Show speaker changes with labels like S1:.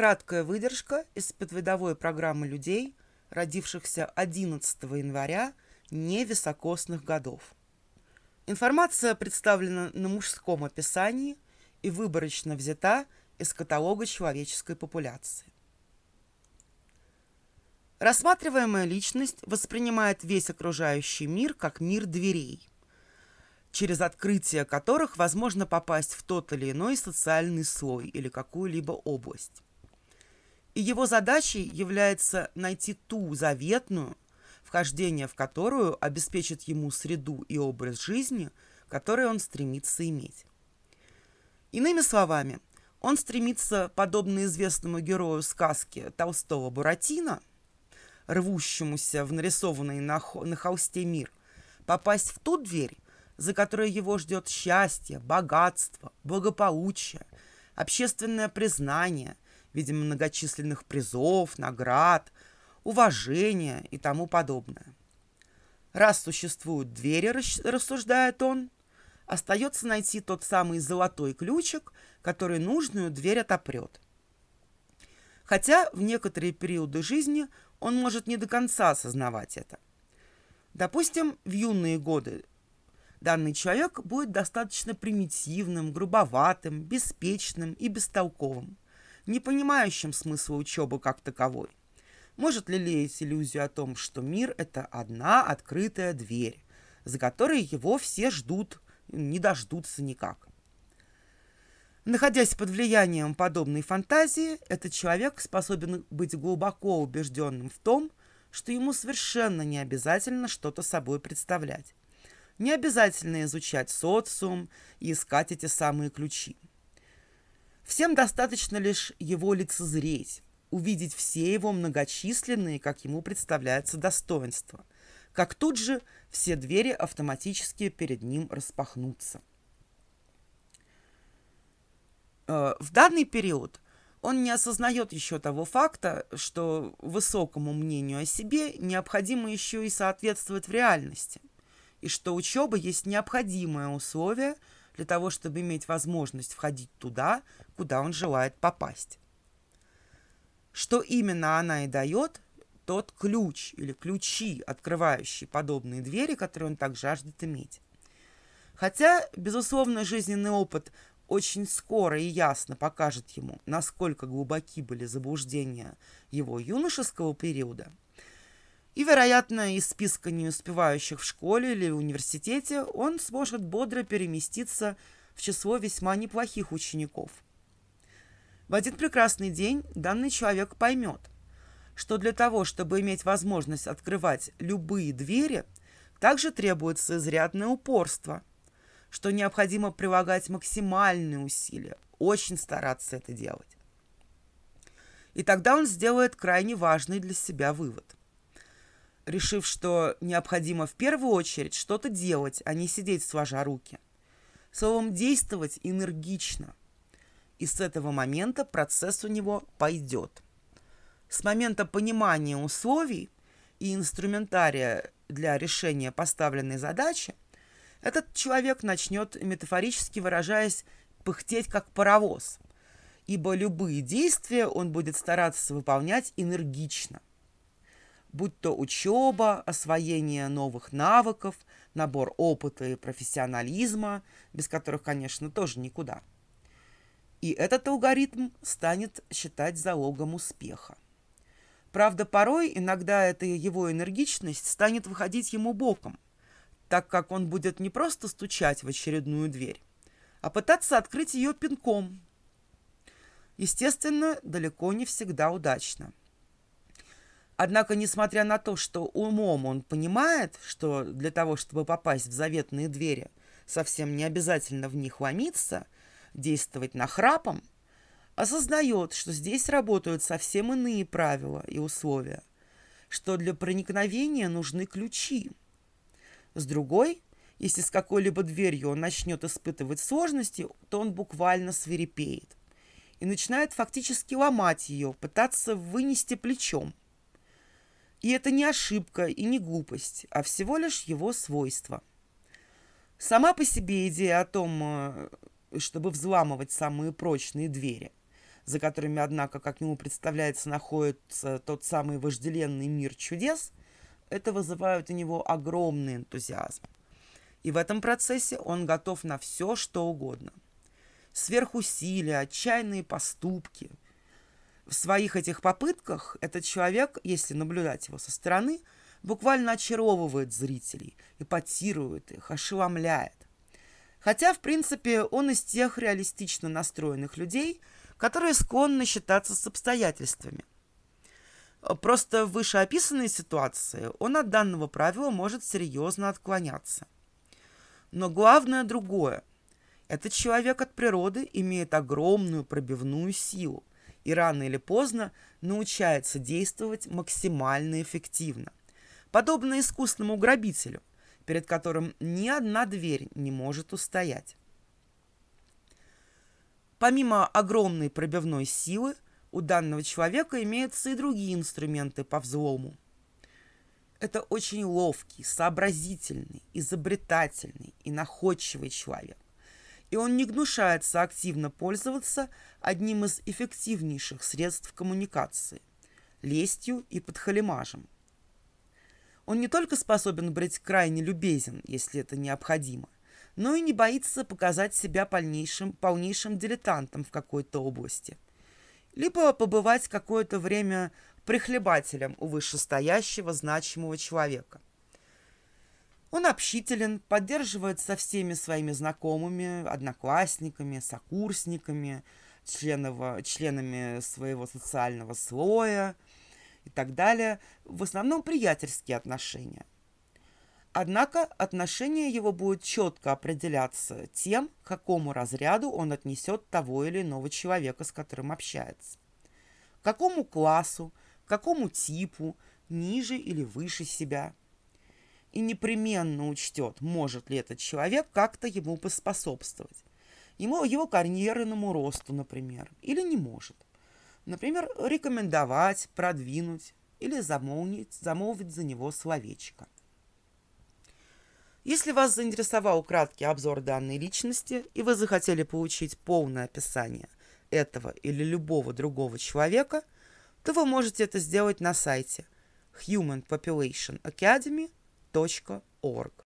S1: Краткая выдержка из подвидовой программы людей, родившихся 11 января невисокосных годов. Информация представлена на мужском описании и выборочно взята из каталога человеческой популяции. Рассматриваемая личность воспринимает весь окружающий мир как мир дверей, через открытие которых возможно попасть в тот или иной социальный слой или какую-либо область. И его задачей является найти ту заветную, вхождение в которую обеспечит ему среду и образ жизни, который он стремится иметь. Иными словами, он стремится, подобно известному герою сказки Толстого Буратино, рвущемуся в нарисованный на, хо- на холсте мир, попасть в ту дверь, за которой его ждет счастье, богатство, благополучие, общественное признание, видимо, многочисленных призов, наград, уважения и тому подобное. Раз существуют двери, рассуждает он, остается найти тот самый золотой ключик, который нужную дверь отопрет. Хотя в некоторые периоды жизни он может не до конца осознавать это. Допустим, в юные годы данный человек будет достаточно примитивным, грубоватым, беспечным и бестолковым – не понимающим смысла учебы как таковой. Может ли лелеять иллюзию о том, что мир – это одна открытая дверь, за которой его все ждут, не дождутся никак. Находясь под влиянием подобной фантазии, этот человек способен быть глубоко убежденным в том, что ему совершенно не обязательно что-то собой представлять. Не обязательно изучать социум и искать эти самые ключи – Всем достаточно лишь его лицезреть, увидеть все его многочисленные, как ему представляется, достоинства, как тут же все двери автоматически перед ним распахнутся. Э, в данный период он не осознает еще того факта, что высокому мнению о себе необходимо еще и соответствовать в реальности, и что учеба есть необходимое условие – для того, чтобы иметь возможность входить туда, куда он желает попасть. Что именно она и дает, тот ключ или ключи, открывающие подобные двери, которые он так жаждет иметь. Хотя, безусловно, жизненный опыт очень скоро и ясно покажет ему, насколько глубоки были заблуждения его юношеского периода – и, вероятно, из списка не успевающих в школе или университете он сможет бодро переместиться в число весьма неплохих учеников. В один прекрасный день данный человек поймет, что для того, чтобы иметь возможность открывать любые двери, также требуется изрядное упорство, что необходимо прилагать максимальные усилия, очень стараться это делать. И тогда он сделает крайне важный для себя вывод – решив, что необходимо в первую очередь что-то делать, а не сидеть сложа руки. Словом, действовать энергично. И с этого момента процесс у него пойдет. С момента понимания условий и инструментария для решения поставленной задачи этот человек начнет, метафорически выражаясь, пыхтеть как паровоз, ибо любые действия он будет стараться выполнять энергично будь то учеба, освоение новых навыков, набор опыта и профессионализма, без которых, конечно, тоже никуда. И этот алгоритм станет считать залогом успеха. Правда, порой иногда эта его энергичность станет выходить ему боком, так как он будет не просто стучать в очередную дверь, а пытаться открыть ее пинком. Естественно, далеко не всегда удачно – Однако, несмотря на то, что умом он понимает, что для того, чтобы попасть в заветные двери, совсем не обязательно в них ломиться, действовать нахрапом, осознает, что здесь работают совсем иные правила и условия, что для проникновения нужны ключи. С другой, если с какой-либо дверью он начнет испытывать сложности, то он буквально свирепеет и начинает фактически ломать ее, пытаться вынести плечом – и это не ошибка и не глупость, а всего лишь его свойство. Сама по себе идея о том, э, чтобы взламывать самые прочные двери, за которыми, однако, как ему представляется, находится тот самый вожделенный мир чудес, это вызывает у него огромный энтузиазм. И в этом процессе он готов на все, что угодно. Сверхусилия, отчаянные поступки – в своих этих попытках этот человек, если наблюдать его со стороны, буквально очаровывает зрителей, эпатирует их, ошеломляет. Хотя, в принципе, он из тех реалистично настроенных людей, которые склонны считаться с обстоятельствами. Просто в вышеописанной ситуации он от данного правила может серьезно отклоняться. Но главное другое. Этот человек от природы имеет огромную пробивную силу и рано или поздно научается действовать максимально эффективно. Подобно искусному грабителю, перед которым ни одна дверь не может устоять. Помимо огромной пробивной силы, у данного человека имеются и другие инструменты по взлому. Это очень ловкий, сообразительный, изобретательный и находчивый человек и он не гнушается активно пользоваться одним из эффективнейших средств коммуникации – лестью и подхалимажем. Он не только способен быть крайне любезен, если это необходимо, но и не боится показать себя полнейшим, полнейшим дилетантом в какой-то области. Либо побывать какое-то время прихлебателем у вышестоящего значимого человека – он общителен, поддерживает со всеми своими знакомыми, одноклассниками, сокурсниками, членово членами своего социального слоя и так далее. В основном приятельские отношения. Однако отношение его будет четко определяться тем, к какому разряду он отнесет того или иного человека, с которым общается. К какому классу, к какому типу, ниже или выше себя – и непременно учтет, может ли этот человек как-то ему поспособствовать. Ему, его карьерному росту, например, или не может. Например, рекомендовать, продвинуть или замолвить, замолвить за него словечко. Если вас заинтересовал краткий обзор данной личности и вы захотели получить полное описание этого или любого другого человека, то вы можете это сделать на сайте Human Population Academy – точка орг